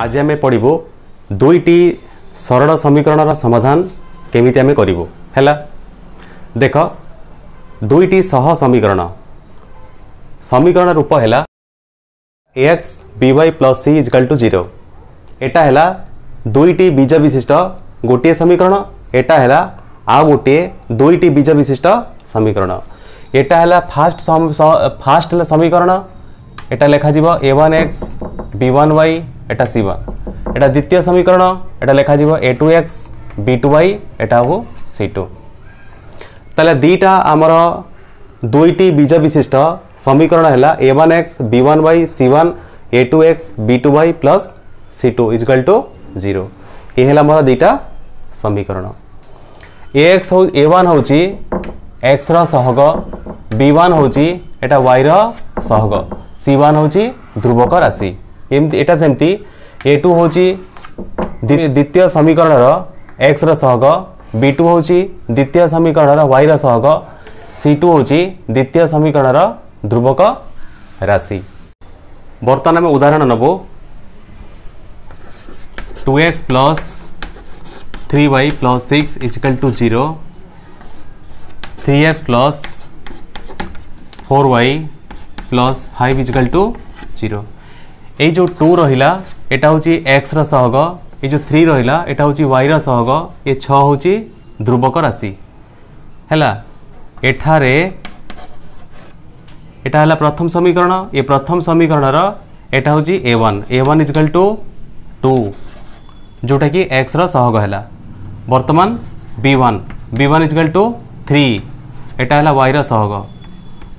आज आम पढ़व दुईटी सरल समीकरण समाधान केमी आम करूला देख दुईटी सह समीकरण समीकरण रूप है x b y plus c is equal to zero यहाँ है दुईटी बीज विशिष्ट गोटे समीकरण यहाँ है आ गोटे दुईट बीज विशिष्ट समीकरण यहाँ है फास्ट फास्ट समीकरण এটা লেখাযিব a one x b one y এটা ସି ୱାନ୍ এটা দ্বিতীয় সমীকরণ এটা লেখাযিব a two x b two y এটা হব সি টু তাহলে দুইটা আমার দুইটি বীজ বিশিষ্ট সমীকরণ হল a one x b one y c one a two x b two y plus c two is equal to zero এ হল আমার দুইটা সমীকরণ এ এক্স এ ওয়ান হচ্ছে এক্সর সহগ বি ওয়ান হচ্ছে एटा वाई रहग सी वन हूँ ध्रुवक राशि एटा सेमती ए टू हूँ द्वितीय समीकरण एक्स रहग बी टू हूँ द्वितीय समीकरण वाई रहग सी टू हूँ द्वितीय समीकरण ध्रुवक राशि बर्तन आम उदाहरण नबु two x plus three y plus six is equal to zero three x plus four y plus five is equal to zero ये जो टू रहा यहाँ हूँ एक्स रहग ये थ्री रहा यहाँ हूँ वाई रहग ये छ हूँ ध्रुवक राशि है यहाँ प्रथम समीकरण ये प्रथम समीकरण यहाँ हूँ a one a one is equal to two जोटा कि एक्स रहग है बर्तमान b one b one is equal to three एटा है वाई रहग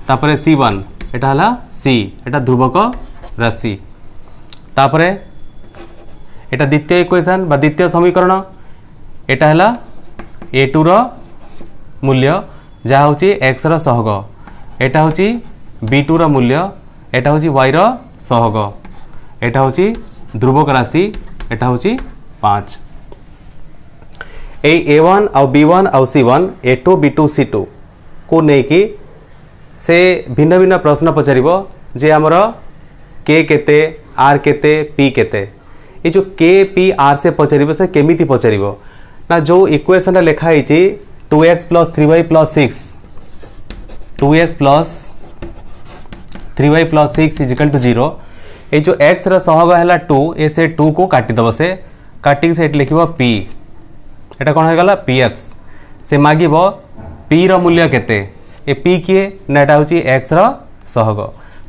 তাপরে সি ওয়ান এটা হল সি এটা ধ্রুবক রাশি তাপরে এটা দ্বিতীয় ইকুয়েশন বা দ্বিতীয় সমীকরণ এটা হল এ টুর মূল্য যা হচ্ছে এক্সর সহগ এটা হচ্ছে বি টুর মূল্য এটা হচ্ছে ওয়াইর সহগ এটা হচ্ছে ধ্রুবক রাশি এটা হচ্ছে পাঁচ এই এ ওয়ান আউ বি ওয়ান আউ c one a two b two c two কু নেই से भिन्न भिन्न प्रश्न पचार जे आमर के केते आर केते पी केते जो के पी आर से पचार से केमी पचार ना जो इक्वेसन लिखाही two x plus three y plus six two x plus three y plus six is equal to zero ये जो एक्स रहा है टू ए से टू को काटिद से काटिक से लिख पी एटा कौन होगा पी एक्स से मागब पी र मूल्य केते ए पी किए ना यहाँ हूँ एक्स रहग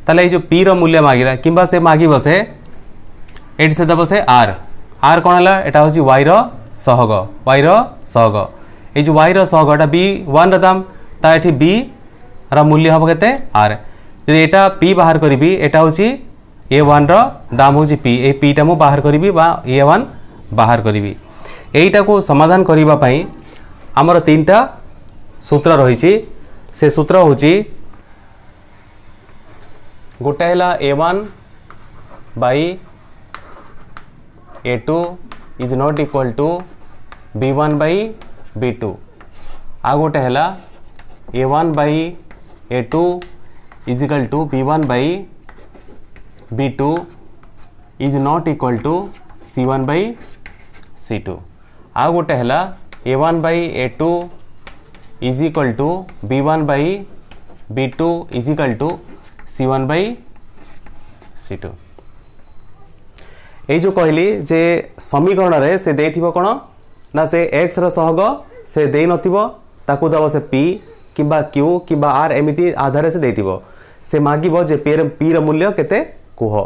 তাহলে এই যে পি রূল্য মাগিলা কিংবা সে মাগি বসে এটি সে দেব সে আর আর কোণ হল এটা হচ্ছে ওয়াই রহগ ওয়াই রহগ এই যে ওয়াই রহগ এটা বি ওয়ান রাম তা এটি বি রূল্য হব কেতে আর যদি এটা পি বাহার করবি এটা হচ্ছে এ ওয়ান রাম হচ্ছে পি এই পিটা মু বাহার করবি বা এ ওয়ান বাহার করবি এইটাকে সমাধান করা আমার তিনটা সূত্র রয়েছে से सूत्र हूँ गोटे a one by a two is not equal to b one by b two आ गोटे है a one by a two is equal to b one by b two is not equal to c one by c two आ गोटे है a one by a two is equal to b one by b two is equal to c one by two ये जो कहली जे समीकरण रे से दे कौन ना से एक्स रहग से दे नाकू दब से पी कि क्यू कि आर एमती आधार से दे से मागिब जे पी पी रूल्य के कह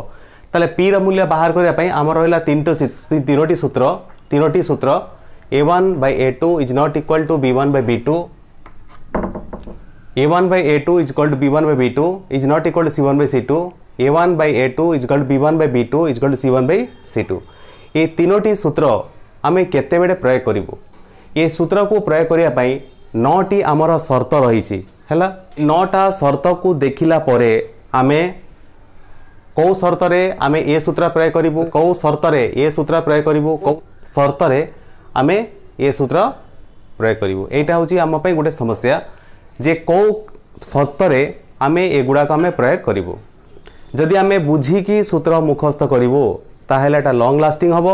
তাহলে পি মূল্য বাহার করা আমার রহলা তিনটো তিনোটি সূত্র তিনোটি সূত্র a one by a two is not equal to b one by a1 by a2 is equal to b1 by b2 is not equal to c1 by c2 a1 by a2 is equal to b1 by b2 is equal to c1 by c2 ये तीनोटी सूत्र आम केते बेले प्रयोग करूँ ये सूत्र को प्रयोग करने नौटी आमर सर्त रही है नौटा सर्त को देखला आम कौ सर्तर आम ए सूत्र प्रयोग करूँ कौ सर्तर ए सूत्र प्रयोग करूँ कौ सर्तरे आम ए सूत्र प्रयोग करूँ यहाँ हूँ आमपाई गोटे समस्या যে কেউ সতরে আমি এগুড়াক আমি প্রয়োগ করবু যদি আমি বুঝিকি সূত্র মুখস্থ করবু তাহলে এটা লং লাষ্টিং হব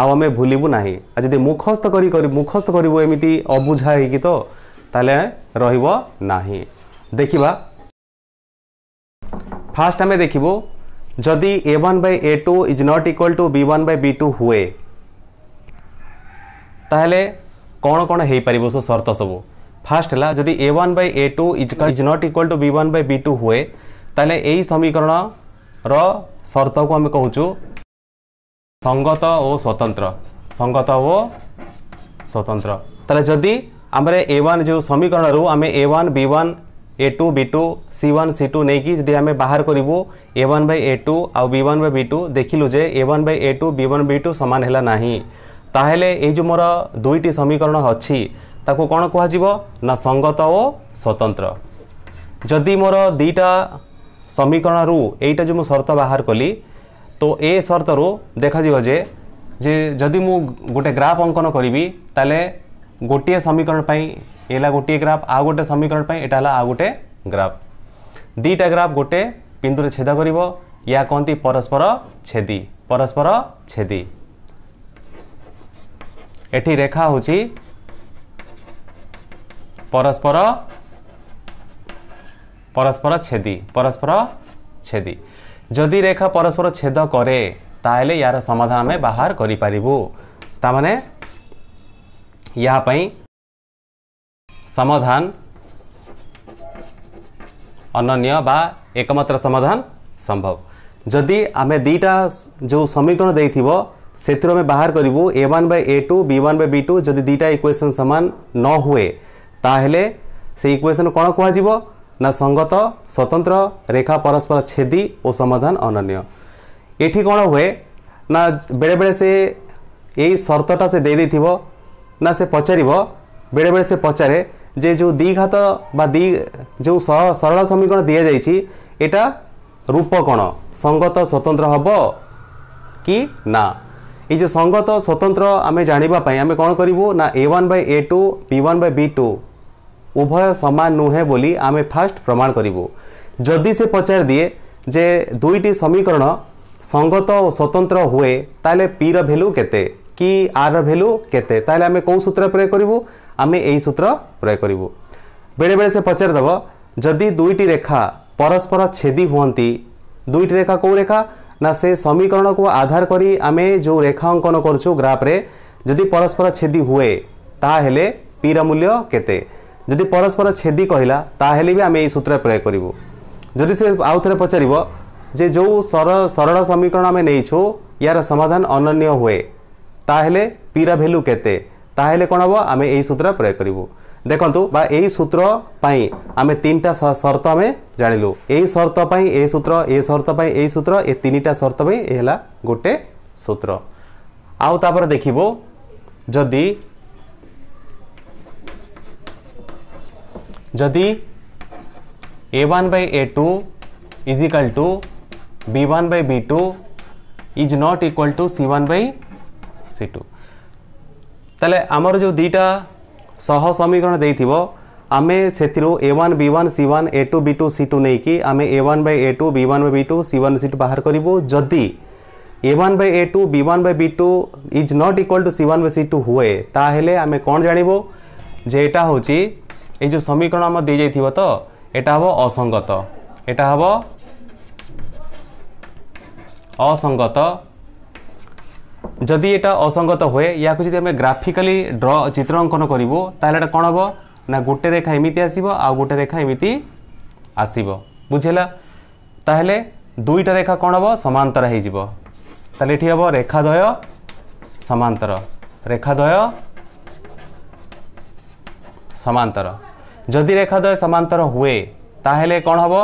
ଆଉ ଆମେ ଭୁଲିବୁ ନାହିଁ ଆଉ ଯଦି ମୁଖସ୍ଥ କରି ମୁଖସ୍ଥ କରିବୁ ଏମିତି ଅବୁଝା ହେଇକି ତ ତାହେଲେ ରହିବ ନାହିଁ ଦେଖିବା ଫାର୍ଷ୍ଟ ଆମେ ଦେଖିବୁ ଯଦି a one by a two is not equal to b one by b two ହୁଏ ତାହେଲେ କ'ଣ କ'ଣ ହେଇପାରିବ ସବୁ ସର୍ତ୍ତ ସବୁ ফার্স্ট হল যদি a one by a two is is not equal to b one by b two হুয়ে তাহলে এই সমীকরণর সর্তকু আমি কুচু সঙ্গত ও স্বতন্ত্র সঙ্গত ও স্বতন্ত্র তাহলে যদি আমরা এ ওয়ান যে সমীকরণর আমি a one b one a two b two c one c two नहीं जब आम बाहर करूँ a one by a two आउ b one by b two देखिलु जे a one by a two b one b two सामान है ना ताहले ये जो मोर दुईट समीकरण अच्छी ତାକୁ କ'ଣ କୁହାଯିବ ନା ସଙ୍ଗତ ଓ ସ୍ୱତନ୍ତ୍ର ଯଦି ମୋର ଦୁଇଟା ସମୀକରଣରୁ ଏଇଟା ଯେଉଁ ମୁଁ ସର୍ତ୍ତ ବାହାର କଲି ତ ଏ ସର୍ତ୍ତରୁ ଦେଖାଯିବ ଯେ ଯେ ଯଦି ମୁଁ ଗୋଟେ ଗ୍ରାଫ ଅଙ୍କନ କରିବି ତାହେଲେ ଗୋଟିଏ ସମୀକରଣ ପାଇଁ ହେଲା ଗୋଟିଏ ଗ୍ରାଫ ଆଉ ଗୋଟେ ସମୀକରଣ ପାଇଁ ଏଇଟା ହେଲା ଆଉ ଗୋଟେ ଗ୍ରାଫ ଦୁଇଟା ଗ୍ରାଫ ଗୋଟେ ପିନ୍ଦୁରେ ଛେଦ କରିବ ଏହା କହନ୍ତି ପରସ୍ପର ଛେଦି ପରସ୍ପର ଛେଦି ଏଠି ରେଖା ହେଉଛି পরস্পর পরস্পর ছেদি পরস্পর ছেদি যদি রেখা পরস্পর ছেদ করে তাহলে ইয়ার সমাধান আমি বাহার করে পারিবু তা মানে ইয়াপাই সমাধান অনন্য বা একমাত্র সমাধান সম্ভব যদি আমি দুইটা যে সমীকরণ দিয়ে ସେଥିରୁ ଆମେ ବାହାର କରିବୁ a one by a two b one by b two ଯଦି ଦୁଇଟା ଇକ୍ୱେସନ୍ ସମାନ ନ ହୁଏ ତାହେଲେ ସେ ଇକୁଏସନ୍ କ'ଣ କୁହାଯିବ ନା ସଙ୍ଗତ ସ୍ୱତନ୍ତ୍ର ରେଖା ପରସ୍ପର ଛେଦି ଓ ସମାଧାନ ଅନନ୍ୟ ଏଠି କ'ଣ ହୁଏ ନା ବେଳେବେଳେ ସେ ଏଇ ସର୍ତ୍ତଟା ସେ ଦେଇଦେଇଥିବ ନା ସେ ପଚାରିବ ବେଳେବେଳେ ସେ ପଚାରେ ଯେ ଯେଉଁ ଦ୍ୱିଘାତ ବା ଦି ଯେଉଁ ସରଳ ସମୀକରଣ ଦିଆଯାଇଛି ଏଇଟା ରୂପ କ'ଣ ସଙ୍ଗତ ସ୍ୱତନ୍ତ୍ର ହେବ କି ନା ଏଇ ଯେଉଁ ସଙ୍ଗତ ସ୍ୱତନ୍ତ୍ର ଆମେ ଜାଣିବା ପାଇଁ ଆମେ କ'ଣ କରିବୁ ନା a one by a two b one by b two ଉଭୟ ସମାନ ନୁହେଁ ବୋଲି ଆମେ ଫାଷ୍ଟ ପ୍ରମାଣ କରିବୁ ଯଦି ସେ ପଚାରି ଦିଏ ଯେ ଦୁଇଟି ସମୀକରଣ ସଙ୍ଗତ ଓ ସ୍ୱତନ୍ତ୍ର ହୁଏ ତାହେଲେ ପିର ଭ୍ୟାଲୁ କେତେ କି ଆର୍ର ଭ୍ୟାଲୁ କେତେ ତାହେଲେ ଆମେ କେଉଁ ସୂତ୍ର ପ୍ରୟୋଗ କରିବୁ ଆମେ ଏହି ସୂତ୍ର ପ୍ରୟୋଗ କରିବୁ ବେଳେବେଳେ ସେ ପଚାରିଦେବ ଯଦି ଦୁଇଟି ରେଖା ପରସ୍ପର ଛେଦି ହୁଅନ୍ତି ଦୁଇଟି ରେଖା କେଉଁ ରେଖା ନା ସେ ସମୀକରଣକୁ ଆଧାର କରି ଆମେ ଯେଉଁ ରେଖା ଅଙ୍କନ କରୁଛୁ ଗ୍ରାଫରେ ଯଦି ପରସ୍ପର ଛେଦି ହୁଏ ତାହେଲେ ପିର ମୂଲ୍ୟ କେତେ ଯଦି ପରସ୍ପର ଛେଦି କହିଲା ତାହେଲେ ବି ଆମେ ଏଇ ସୂତ୍ର ପ୍ରୟୋଗ କରିବୁ ଯଦି ସେ ଆଉ ଥରେ ପଚାରିବ ଯେ ଯେଉଁ ସରଳ ସମୀକରଣ ଆମେ ନେଇଛୁ ୟାର ସମାଧାନ ଅନନ୍ୟ ହୁଏ ତାହେଲେ ପିର ଭ୍ୟାଲୁ କେତେ ତାହେଲେ କ'ଣ ହେବ ଆମେ ଏଇ ସୂତ୍ର ପ୍ରୟୋଗ କରିବୁ ଦେଖନ୍ତୁ ବା ଏଇ ସୂତ୍ର ପାଇଁ ଆମେ ତିନିଟା ସର୍ତ୍ତ ଆମେ ଜାଣିଲୁ ଏଇ ସର୍ତ୍ତ ପାଇଁ ଏ ସୂତ୍ର ଏ ସର୍ତ୍ତ ପାଇଁ ଏଇ ସୂତ୍ର ଏ ତିନିଟା ସର୍ତ୍ତ ପାଇଁ ଏ ହେଲା ଗୋଟେ ସୂତ୍ର ଆଉ ତାପରେ ଦେଖିବୁ ଯଦି যদি a one by a two is equal to b one by b two is not equal to c one by c two তাহলে আমার যে দুইটা সহ সমীকরণ দিয়ে ଆମେ ସେଥିରୁ a one b one c one a two b two c two ନେଇକି ଆମେ a one by a two b one by b two c one c two ବାହାର କରିବୁ ଯଦି a one by a two b one by b two is not equal to c one by c two ହୁଏ ତାହେଲେ ଆମେ କ'ଣ ଜାଣିବୁ ଯେ ଏଇଟା ହେଉଛି ये जो समीकरण आम दे जाइए तो यहाँ हम असंगत यहाँ हम असंगत जदि यहाँ असंगत हुए या कुछ हमें ग्राफिकली ड्र चित्र अंकन करूँ तेल कौन हम ना गोटे रेखा एमती आसब आ गोटे रेखा एमती आसब बुझेगा तेल दुईटा रेखा कौन हम सामांतर होखाद्वय सामांतर रेखाद्वय ସମାନ୍ତର ଯଦି ରେଖାଦ୍ୱୟ ସମାନ୍ତର ହୁଏ ତାହେଲେ କ'ଣ ହେବ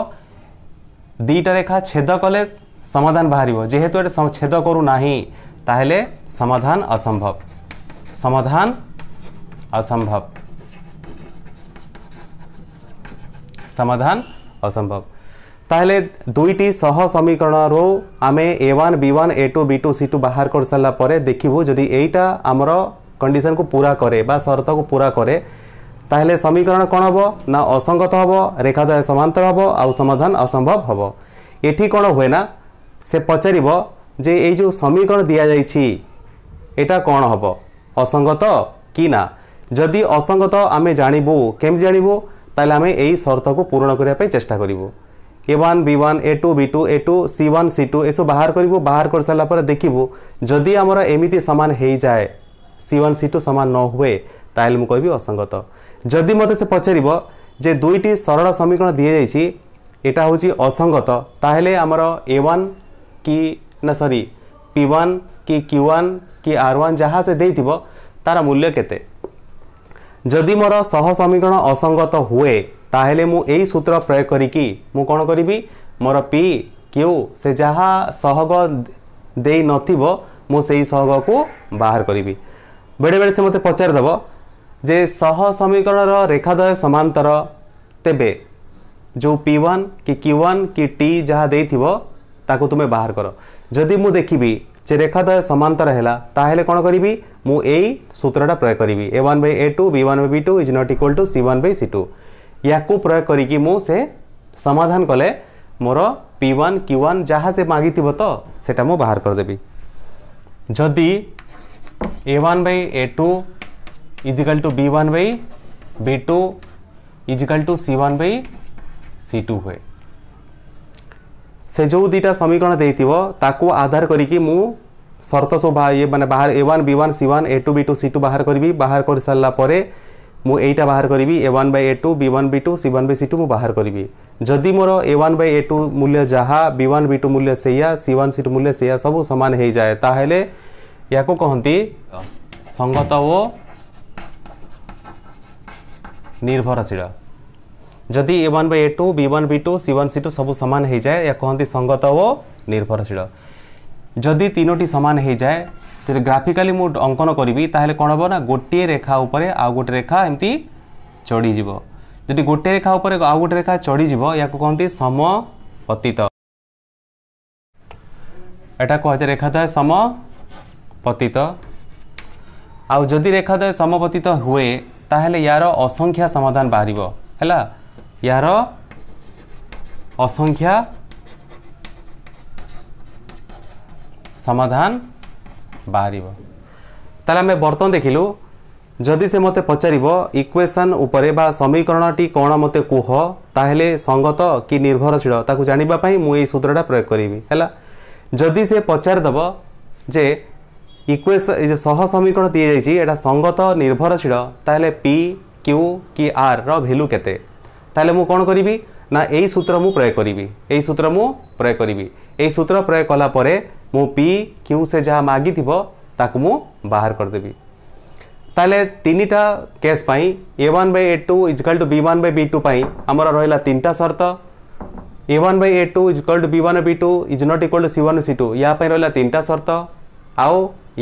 ଦୁଇଟା ରେଖା ଛେଦ କଲେ ସମାଧାନ ବାହାରିବ ଯେହେତୁ ଏଠି ଛେଦ କରୁନାହିଁ ତାହେଲେ ସମାଧାନ ଅସମ୍ଭବ ସମାଧାନ ଅସମ୍ଭବ সমাধান অসম্ভব তাহলে দুইটি সহ সমীকরণর আমি a one b one a two b two c two বাহার করে সারা পরে দেখবু যদি এইটা আমার কন্ডিশন কু পুরা করে বা সর্ত কু পুরা করে ତାହେଲେ ସମୀକରଣ କ'ଣ ହେବ ନା ଅସଙ୍ଗତ ହେବ ରେଖାଦ୍ୱୟ ସମାନ୍ତର ହେବ ଆଉ ସମାଧାନ ଅସମ୍ଭବ ହେବ ଏଠି କ'ଣ ହୁଏ ନା ସେ ପଚାରିବ ଯେ ଏଇ ଯେଉଁ ସମୀକରଣ ଦିଆଯାଇଛି ଏଇଟା କ'ଣ ହେବ ଅସଙ୍ଗତ କି ନା ଯଦି ଅସଙ୍ଗତ ଆମେ ଜାଣିବୁ କେମିତି ଜାଣିବୁ ତାହେଲେ ଆମେ ଏଇ ସର୍ତ୍ତକୁ ପୂରଣ କରିବା ପାଇଁ ଚେଷ୍ଟା କରିବୁ a one b one a two b two a two c one c two ଏସବୁ ବାହାର କରିବୁ ବାହାର କରିସାରିଲା ପରେ ଦେଖିବୁ ଯଦି ଆମର ଏମିତି ସମାନ ହେଇଯାଏ ସି ୱାନ୍ ସି ଟୁ ସମାନ ନ ହୁଏ ତାହେଲେ ମୁଁ କହିବି ଅସଙ୍ଗତ ଯଦି ମୋତେ ସେ ପଚାରିବ ଯେ ଦୁଇଟି ସରଳ ସମୀକରଣ ଦିଆଯାଇଛି ଏଇଟା ହେଉଛି ଅସଙ୍ଗତ ତାହେଲେ ଆମର ଏ ୱାନ୍ କି ନା ସରି ପି ୱାନ୍ କି କ୍ୟୁ ୱାନ୍ କି ଆର୍ ୱାନ୍ ଯାହା ସେ ଦେଇଥିବ ତା'ର ମୂଲ୍ୟ କେତେ ଯଦି ମୋର ସହ ସମୀକରଣ ଅସଙ୍ଗତ ହୁଏ ତାହେଲେ ମୁଁ ଏହି ସୂତ୍ର ପ୍ରୟୋଗ କରିକି ମୁଁ କ'ଣ କରିବି ମୋର ପି କ୍ୟୁ ସେ ଯାହା ସହଗ ଦେଇନଥିବ ମୁଁ ସେହି ସହଗକୁ ବାହାର କରିବି ବେଳେବେଳେ ସେ ମୋତେ ପଚାରିଦେବ যে সহ সমীকরণর রেখাদ্বয় সমান্তর তেবে যে পি ওয়ান কি কি ওয়ান কি টি যা দেইথিব তাকে তুমি বাহার কর যদি মু দেখিবি যে রেখাদ্বয় সমান্তর হেলা তাহলে কোণ করিবি মু এই সূত্রটা প্রয়োগ করিবি a one by a two b one by b two is not equal to c one by c two ইয়াকু প্রয়োগ করিকি মু সে সমাধান কলে মোর পি ওয়ান কি ওয়ান যা সে মাগিথিব তো সেটা মু বাহার করে দেবি যদি a one by a two is equal to b one by b two is equal to c one by c two हुए से जो दुटा समीकरण देखो आधार करी सर्त सब ये मैंने बाहर a one b one c one a two b two c two बाहर करी बाहर कर सारापर मुझा बाहर करी a one by a two b one b two c one by c two मुझ बाहर करी जदि मोर ए वन बै ए टू मूल्य जहाँ बी वन बी टू मूल्य से सी वन सी टू मूल्य से सब सामान हो जाए ताहले कहती संगत ओ निर्भरशील जदि a one by a two b one b two c one c two सब सामान हो जाए या कहते संगत और निर्भरशील जदि तीनो सामान हो जाए तो ग्राफिकाली मुझ अंकन करी तेल कौन हम ना गोटे रेखा उपर आउ गोटे रेखा एमती चढ़ीज जदि गोटे रेखा उपर आउ गोटे रेखा चढ़ीज या कहते सम पतित यटा कह जाए रेखा था समपतित आदि रेखा था समपतित हुए ତାହେଲେ ୟାର ଅସଂଖ୍ୟା ସମାଧାନ ବାହାରିବ ହେଲା ୟାର ଅସଂଖ୍ୟା ସମାଧାନ ବାହାରିବ ତାହେଲେ ଆମେ ବର୍ତ୍ତମାନ ଦେଖିଲୁ ଯଦି ସେ ମୋତେ ପଚାରିବ ଇକ୍ୱେସନ୍ ଉପରେ ବା ସମୀକରଣଟି କ'ଣ ମୋତେ କୁହ ତାହେଲେ ସଙ୍ଗତ କି ନିର୍ଭରଶୀଳ ତାକୁ ଜାଣିବା ପାଇଁ ମୁଁ ଏଇ ସୂତ୍ରଟା ପ୍ରୟୋଗ କରିବି ହେଲା ଯଦି ସେ ପଚାରିଦେବ ଯେ ইকুয়েশন এই যে সহ সমীকরণ দিয়ে যাইছি এটা সঙ্গত নির্ভরশীল তাহলে পি কিউ কি আর র ভ্যালু কেতে তাহলে মু কোন করিবি না এই সূত্র মু প্রয়োগ করিবি এই সূত্র মু প্রয়োগ করিবি এই সূত্র প্রয়োগ কলা পরে মু পি কিউ সে যা মাগি থিব তাকু মু বাহার করে দেবি তাহলে তিনটা কেস পাই a one by a two is equal to b one by b two পাই আমার রহিলা তিনটা শর্ত a one by a two is equal to b one b two is not equal to c one c two या रहा तीन टा सर्त आउ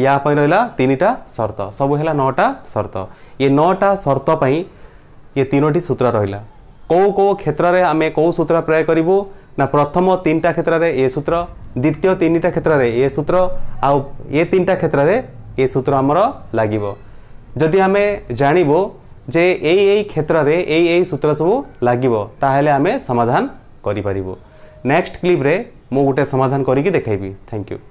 यहाँ रहा तीन टा सर्त सब है नौटा सर्त ये नौटा सर्त ये तीनो सूत्र रहा कौ कौ क्षेत्र में आम कौ सूत्र प्रयोग करूँ ना प्रथम तीन टा क्षेत्र में ए सूत्र द्वितीय तीन टा क्षेत्र में ए सूत्र आन टा क्षेत्र में ए सूत्र आमर लगभग आम जानवु जे यही क्षेत्र में यही सूत्र सब लगे आम समाधान करेक्स्ट क्लीप्रे मु गोटे समाधान करके देखी थैंक यू